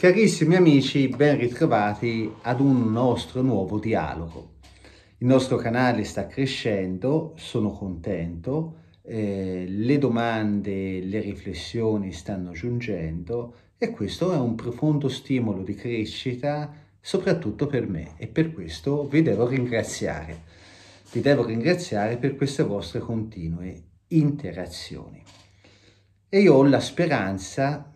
Carissimi amici, ben ritrovati ad un nostro nuovo dialogo. Il nostro canale sta crescendo, sono contento, eh, le domande, le riflessioni stanno giungendo e questo è un profondo stimolo di crescita soprattutto per me e per questo vi devo ringraziare. Vi devo ringraziare per queste vostre continue interazioni. E io ho la speranza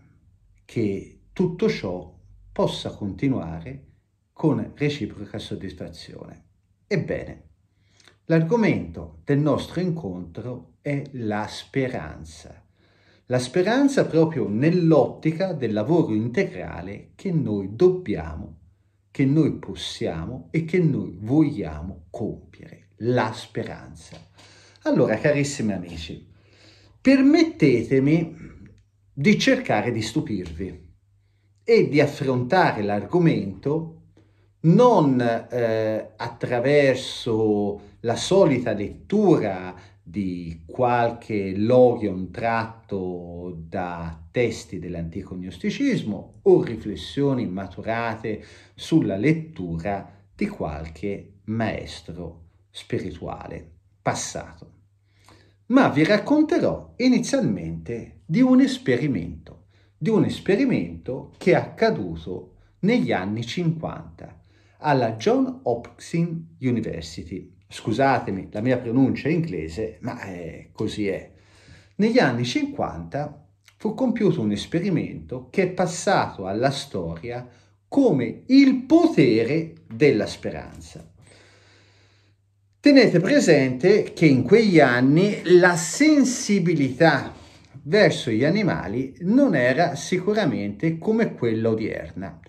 che tutto ciò possa continuare con reciproca soddisfazione. Ebbene, l'argomento del nostro incontro è la speranza. La speranza proprio nell'ottica del lavoro integrale che noi dobbiamo, che noi possiamo e che noi vogliamo compiere. La speranza. Allora, carissimi amici, permettetemi di cercare di stupirvi e di affrontare l'argomento non eh, attraverso la solita lettura di qualche logion tratto da testi dell'antico gnosticismo o riflessioni maturate sulla lettura di qualche maestro spirituale passato. Ma vi racconterò inizialmente di un esperimento di un esperimento che è accaduto negli anni 50 alla John Hopkins University. Scusatemi la mia pronuncia inglese, ma è così è. Negli anni 50 fu compiuto un esperimento che è passato alla storia come il potere della speranza. Tenete presente che in quegli anni la sensibilità verso gli animali non era sicuramente come quella odierna.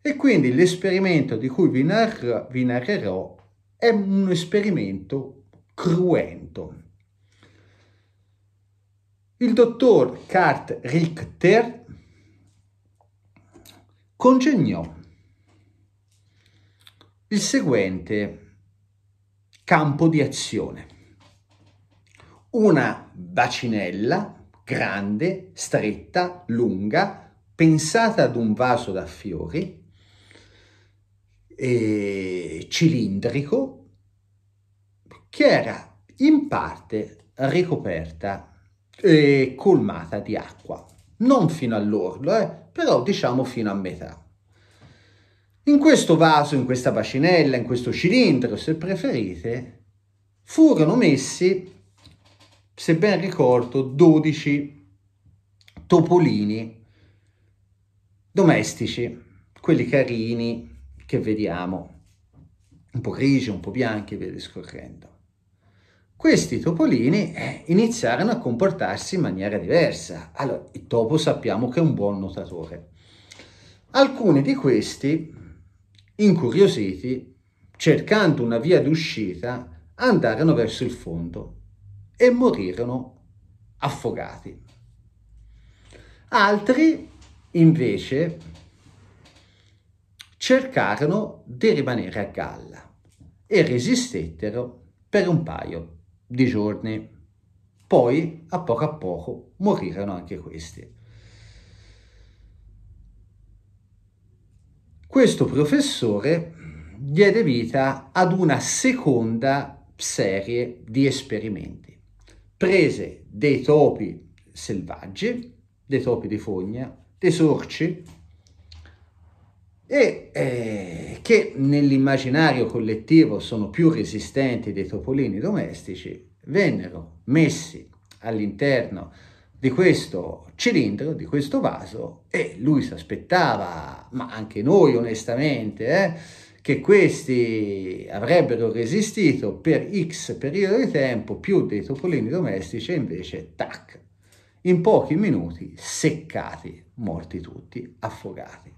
E quindi l'esperimento di cui vi, narr- vi narrerò è un esperimento cruento. Il dottor Kurt Richter congegnò il seguente campo di azione. Una bacinella grande, stretta, lunga, pensata ad un vaso da fiori, eh, cilindrico, che era in parte ricoperta e colmata di acqua. Non fino all'orlo, eh, però diciamo fino a metà. In questo vaso, in questa bacinella, in questo cilindro, se preferite, furono messi se ben ricordo, 12 topolini domestici, quelli carini che vediamo, un po' grigi, un po' bianchi via discorrendo. Questi topolini eh, iniziarono a comportarsi in maniera diversa. Allora, il topo sappiamo che è un buon nuotatore. Alcuni di questi, incuriositi, cercando una via d'uscita, andarono verso il fondo e morirono affogati. Altri, invece, cercarono di rimanere a galla e resistettero per un paio di giorni. Poi, a poco a poco, morirono anche questi. Questo professore diede vita ad una seconda serie di esperimenti prese dei topi selvaggi, dei topi di fogna, dei sorci, e eh, che nell'immaginario collettivo sono più resistenti dei topolini domestici, vennero messi all'interno di questo cilindro, di questo vaso, e lui si aspettava, ma anche noi onestamente, eh, che questi avrebbero resistito per x periodo di tempo più dei topolini domestici e invece tac, in pochi minuti seccati, morti tutti, affogati.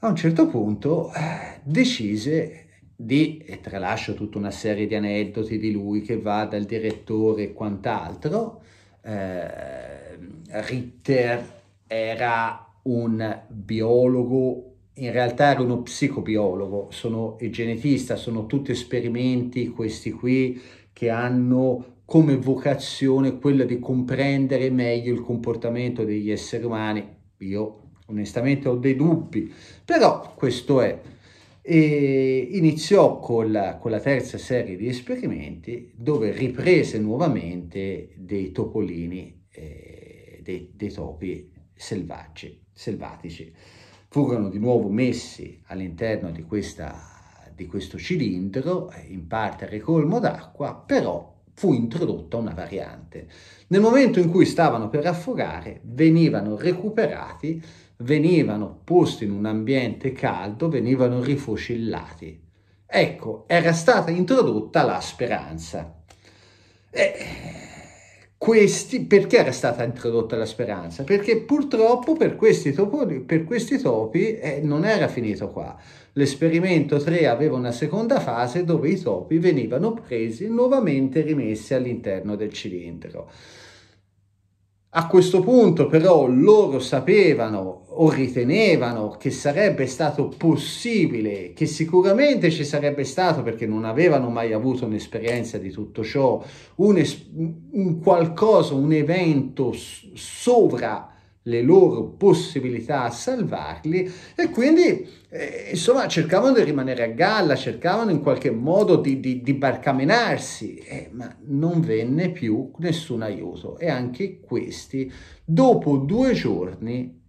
A un certo punto eh, decise di, e tralascio tutta una serie di aneddoti di lui che va dal direttore e quant'altro, eh, Ritter era un biologo in realtà ero uno psicobiologo, sono il genetista, sono tutti esperimenti questi qui che hanno come vocazione quella di comprendere meglio il comportamento degli esseri umani. Io onestamente ho dei dubbi, però questo è. E iniziò con la, con la terza serie di esperimenti dove riprese nuovamente dei topolini, eh, dei, dei topi selvaggi, selvatici furono di nuovo messi all'interno di, di, questo cilindro, eh, in parte ricolmo d'acqua, però fu introdotta una variante. Nel momento in cui stavano per affogare, venivano recuperati, venivano posti in un ambiente caldo, venivano rifocillati. Ecco, era stata introdotta la speranza. E questi, perché era stata introdotta la speranza? Perché purtroppo per questi, topo, per questi topi eh, non era finito qua. L'esperimento 3 aveva una seconda fase dove i topi venivano presi e nuovamente rimessi all'interno del cilindro. A questo punto però loro sapevano o ritenevano che sarebbe stato possibile, che sicuramente ci sarebbe stato perché non avevano mai avuto un'esperienza di tutto ciò, un, es- un qualcosa, un evento sovra le loro possibilità a salvarli e quindi eh, insomma cercavano di rimanere a galla, cercavano in qualche modo di, di, di barcamenarsi, eh, ma non venne più nessun aiuto e anche questi dopo due giorni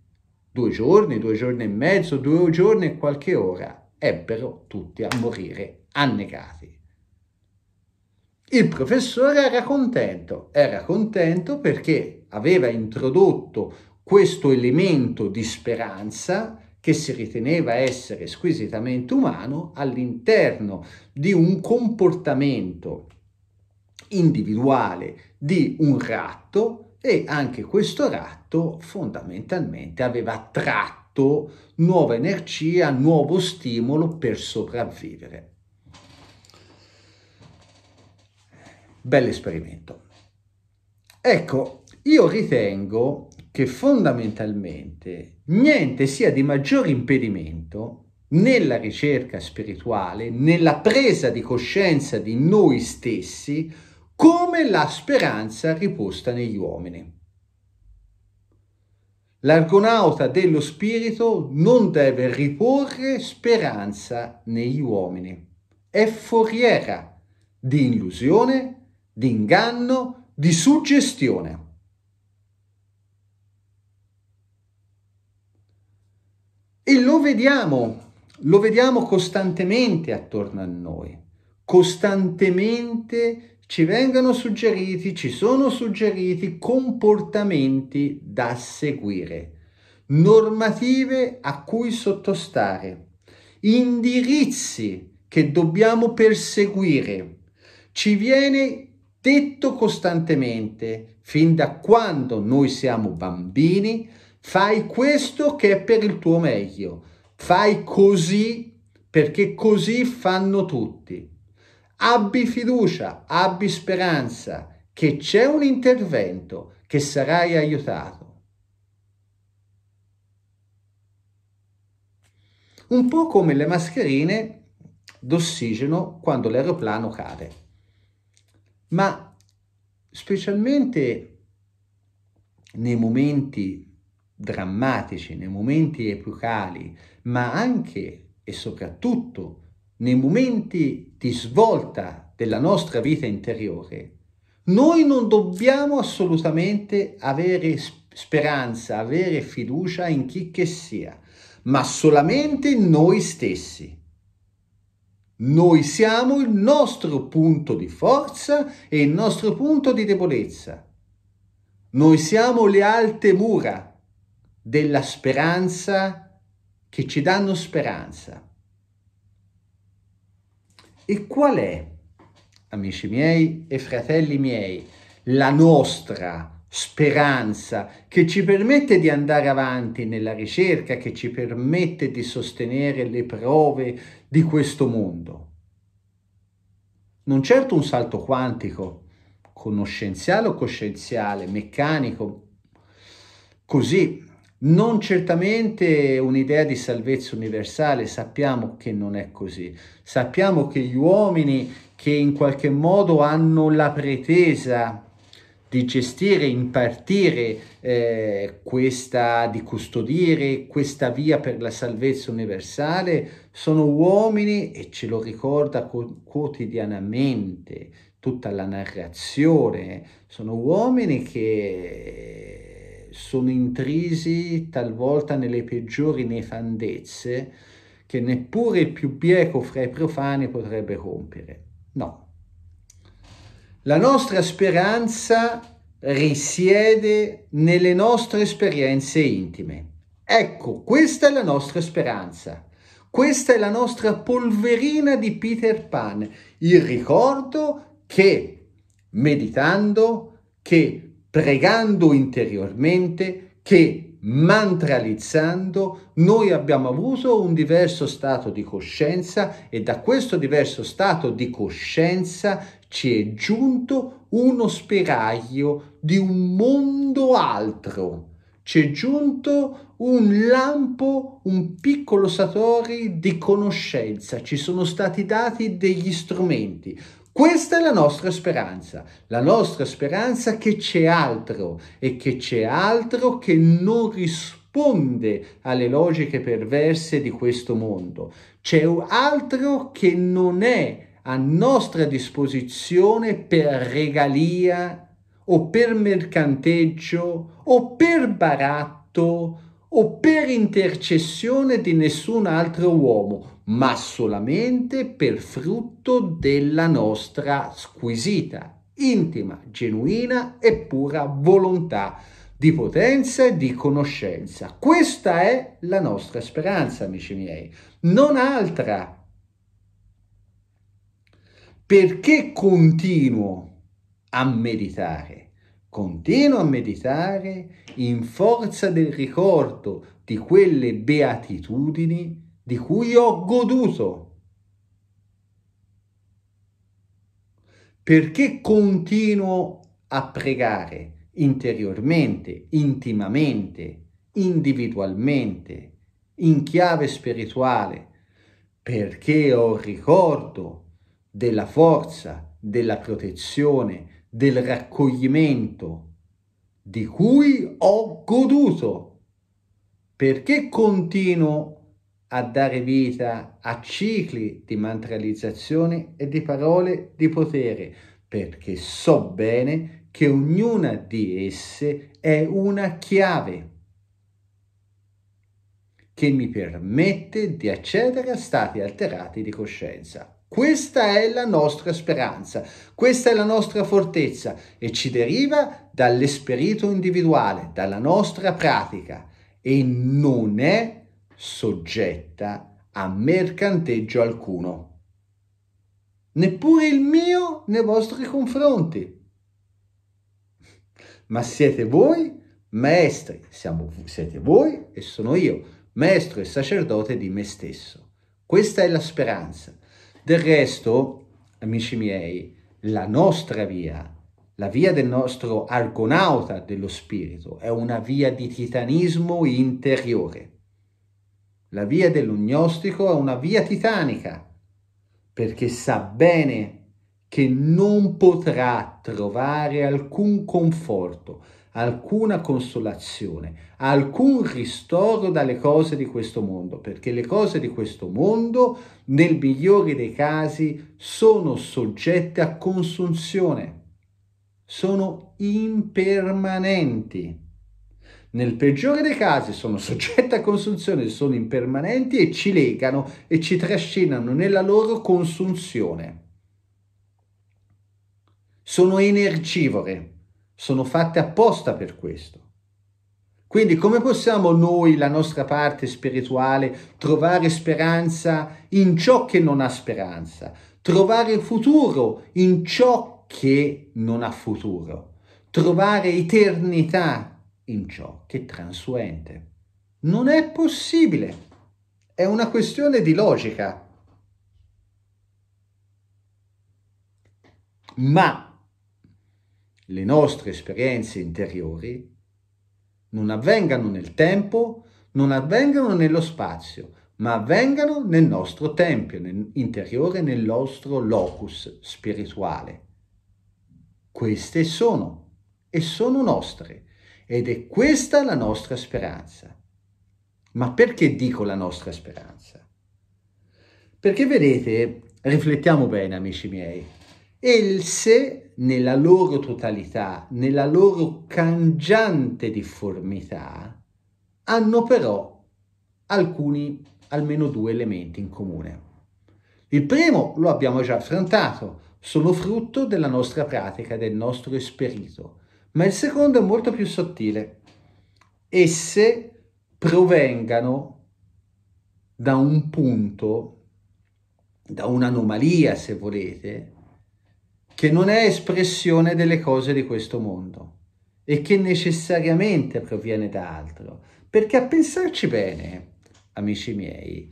due giorni, due giorni e mezzo, due giorni e qualche ora, ebbero tutti a morire annegati. Il professore era contento, era contento perché aveva introdotto questo elemento di speranza che si riteneva essere squisitamente umano all'interno di un comportamento individuale di un ratto e anche questo ratto fondamentalmente aveva tratto nuova energia, nuovo stimolo per sopravvivere. Bell'esperimento. Ecco, io ritengo che fondamentalmente niente sia di maggior impedimento nella ricerca spirituale, nella presa di coscienza di noi stessi, come la speranza riposta negli uomini. L'argonauta dello spirito non deve riporre speranza negli uomini. È foriera di illusione, di inganno, di suggestione. E lo vediamo, lo vediamo costantemente attorno a noi, costantemente ci vengono suggeriti, ci sono suggeriti comportamenti da seguire, normative a cui sottostare, indirizzi che dobbiamo perseguire. Ci viene detto costantemente, fin da quando noi siamo bambini, fai questo che è per il tuo meglio, fai così perché così fanno tutti abbi fiducia, abbi speranza che c'è un intervento, che sarai aiutato. Un po' come le mascherine d'ossigeno quando l'aeroplano cade, ma specialmente nei momenti drammatici, nei momenti epocali, ma anche e soprattutto nei momenti di svolta della nostra vita interiore, noi non dobbiamo assolutamente avere speranza, avere fiducia in chi che sia, ma solamente in noi stessi. Noi siamo il nostro punto di forza e il nostro punto di debolezza. Noi siamo le alte mura della speranza che ci danno speranza. E qual è, amici miei e fratelli miei, la nostra speranza che ci permette di andare avanti nella ricerca, che ci permette di sostenere le prove di questo mondo? Non certo un salto quantico, conoscenziale o coscienziale, meccanico, così non certamente un'idea di salvezza universale, sappiamo che non è così. Sappiamo che gli uomini che in qualche modo hanno la pretesa di gestire, impartire eh, questa, di custodire questa via per la salvezza universale, sono uomini, e ce lo ricorda co- quotidianamente tutta la narrazione, sono uomini che sono intrisi talvolta nelle peggiori nefandezze che neppure il più bieco fra i profani potrebbe compiere. No. La nostra speranza risiede nelle nostre esperienze intime. Ecco, questa è la nostra speranza. Questa è la nostra polverina di Peter Pan, il ricordo che meditando, che pregando interiormente che mantralizzando noi abbiamo avuto un diverso stato di coscienza e da questo diverso stato di coscienza ci è giunto uno spiraglio di un mondo altro. Ci è giunto un lampo, un piccolo satori di conoscenza, ci sono stati dati degli strumenti. Questa è la nostra speranza, la nostra speranza che c'è altro e che c'è altro che non risponde alle logiche perverse di questo mondo. C'è altro che non è a nostra disposizione per regalia o per mercanteggio o per baratto o per intercessione di nessun altro uomo ma solamente per frutto della nostra squisita, intima, genuina e pura volontà di potenza e di conoscenza. Questa è la nostra speranza, amici miei, non altra. Perché continuo a meditare? Continuo a meditare in forza del ricordo di quelle beatitudini di cui ho goduto. Perché continuo a pregare interiormente, intimamente, individualmente, in chiave spirituale? Perché ho ricordo della forza, della protezione, del raccoglimento di cui ho goduto. Perché continuo a a dare vita a cicli di mantralizzazione e di parole di potere, perché so bene che ognuna di esse è una chiave che mi permette di accedere a stati alterati di coscienza. Questa è la nostra speranza, questa è la nostra fortezza e ci deriva dall'esperito individuale, dalla nostra pratica e non è soggetta a mercanteggio alcuno, neppure il mio nei vostri confronti. Ma siete voi maestri, siamo, siete voi e sono io, maestro e sacerdote di me stesso. Questa è la speranza. Del resto, amici miei, la nostra via, la via del nostro argonauta dello spirito, è una via di titanismo interiore. La via dell'ognostico è una via titanica, perché sa bene che non potrà trovare alcun conforto, alcuna consolazione, alcun ristoro dalle cose di questo mondo, perché le cose di questo mondo, nel migliore dei casi, sono soggette a consunzione, sono impermanenti. Nel peggiore dei casi sono soggette a consunzione, sono impermanenti e ci legano e ci trascinano nella loro consunzione. Sono energivore, sono fatte apposta per questo. Quindi come possiamo noi, la nostra parte spirituale, trovare speranza in ciò che non ha speranza, trovare futuro in ciò che non ha futuro, trovare eternità in ciò che è transuente. Non è possibile. È una questione di logica. Ma le nostre esperienze interiori non avvengano nel tempo, non avvengano nello spazio, ma avvengano nel nostro tempio nel interiore, nel nostro locus spirituale. Queste sono e sono nostre ed è questa la nostra speranza. Ma perché dico la nostra speranza? Perché vedete, riflettiamo bene amici miei, esse nella loro totalità, nella loro cangiante difformità, hanno però alcuni, almeno due elementi in comune. Il primo lo abbiamo già affrontato, sono frutto della nostra pratica, del nostro esperito, ma il secondo è molto più sottile. Esse provengano da un punto, da un'anomalia se volete, che non è espressione delle cose di questo mondo e che necessariamente proviene da altro. Perché a pensarci bene, amici miei,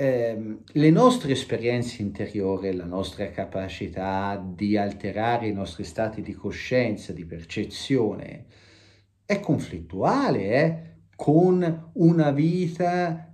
eh, le nostre esperienze interiori, la nostra capacità di alterare i nostri stati di coscienza, di percezione, è conflittuale eh? con una vita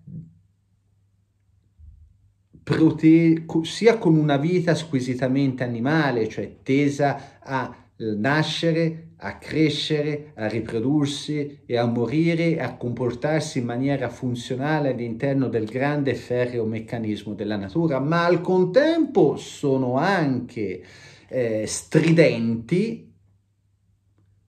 prote- sia con una vita squisitamente animale, cioè tesa a eh, nascere, a crescere, a riprodursi e a morire e a comportarsi in maniera funzionale all'interno del grande ferreo meccanismo della natura, ma al contempo sono anche eh, stridenti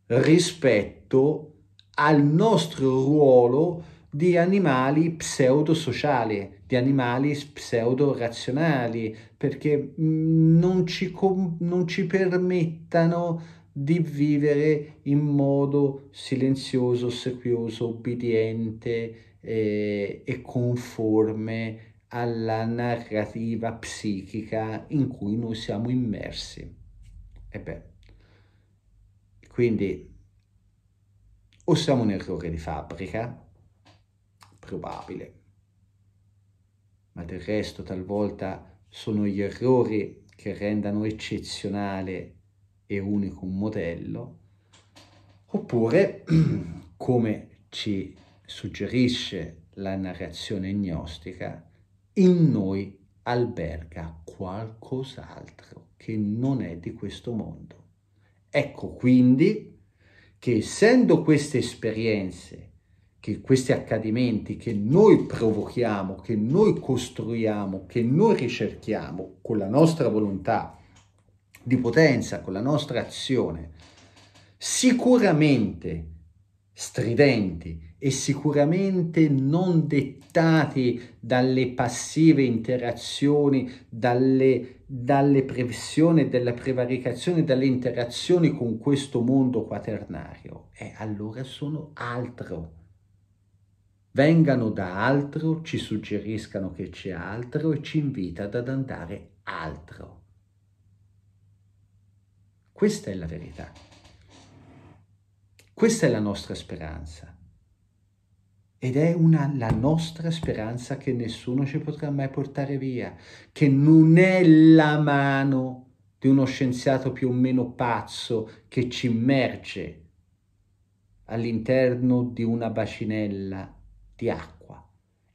rispetto al nostro ruolo di animali pseudosociali, di animali pseudorazionali, perché mm, non ci, com- non ci permettano di vivere in modo silenzioso, ossequioso, obbediente eh, e conforme alla narrativa psichica in cui noi siamo immersi. E beh, quindi o siamo un errore di fabbrica, probabile. Ma del resto talvolta sono gli errori che rendano eccezionale e unico un modello, oppure, come ci suggerisce la narrazione gnostica, in noi alberga qualcos'altro che non è di questo mondo. Ecco quindi che essendo queste esperienze che questi accadimenti che noi provochiamo, che noi costruiamo, che noi ricerchiamo con la nostra volontà di potenza, con la nostra azione, sicuramente stridenti e sicuramente non dettati dalle passive interazioni, dalle, dalle pressioni, dalla prevaricazione, dalle interazioni con questo mondo quaternario, e allora sono altro vengano da altro, ci suggeriscano che c'è altro e ci invitano ad andare altro. Questa è la verità. Questa è la nostra speranza. Ed è una, la nostra speranza che nessuno ci potrà mai portare via, che non è la mano di uno scienziato più o meno pazzo che ci immerge all'interno di una bacinella di acqua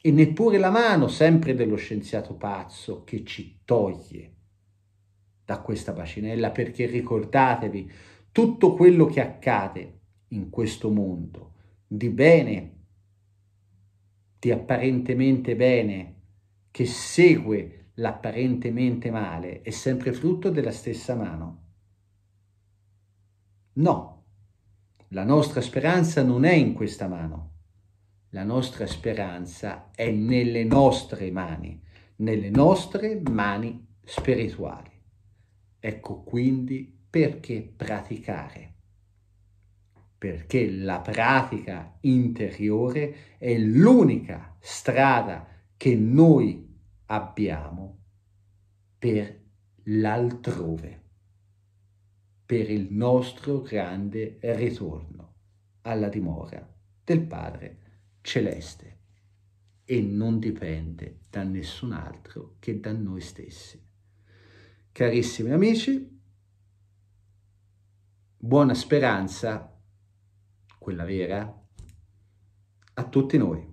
e neppure la mano sempre dello scienziato pazzo che ci toglie da questa bacinella perché ricordatevi tutto quello che accade in questo mondo di bene, di apparentemente bene, che segue l'apparentemente male, è sempre frutto della stessa mano. No, la nostra speranza non è in questa mano. La nostra speranza è nelle nostre mani, nelle nostre mani spirituali. Ecco quindi perché praticare perché la pratica interiore è l'unica strada che noi abbiamo per l'altrove, per il nostro grande ritorno alla dimora del Padre celeste e non dipende da nessun altro che da noi stessi. Carissimi amici, buona speranza, quella vera, a tutti noi.